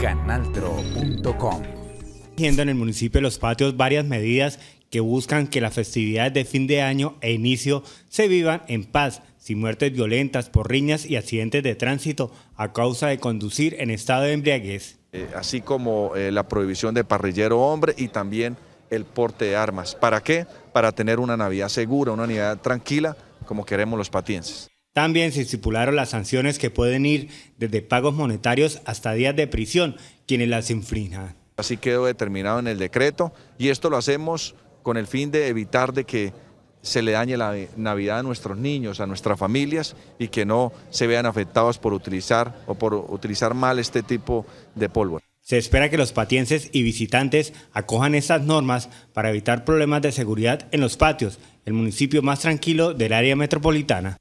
canaltro.com. Haciendo en el municipio de Los Patios varias medidas que buscan que las festividades de fin de año e inicio se vivan en paz, sin muertes violentas por riñas y accidentes de tránsito a causa de conducir en estado de embriaguez. Eh, así como eh, la prohibición de parrillero hombre y también el porte de armas. ¿Para qué? Para tener una Navidad segura, una Navidad tranquila, como queremos los patienses. También se estipularon las sanciones que pueden ir desde pagos monetarios hasta días de prisión quienes las infrinjan. Así quedó determinado en el decreto y esto lo hacemos con el fin de evitar de que se le dañe la Navidad a nuestros niños, a nuestras familias y que no se vean afectados por utilizar o por utilizar mal este tipo de pólvora. Se espera que los patienses y visitantes acojan estas normas para evitar problemas de seguridad en los patios, el municipio más tranquilo del área metropolitana.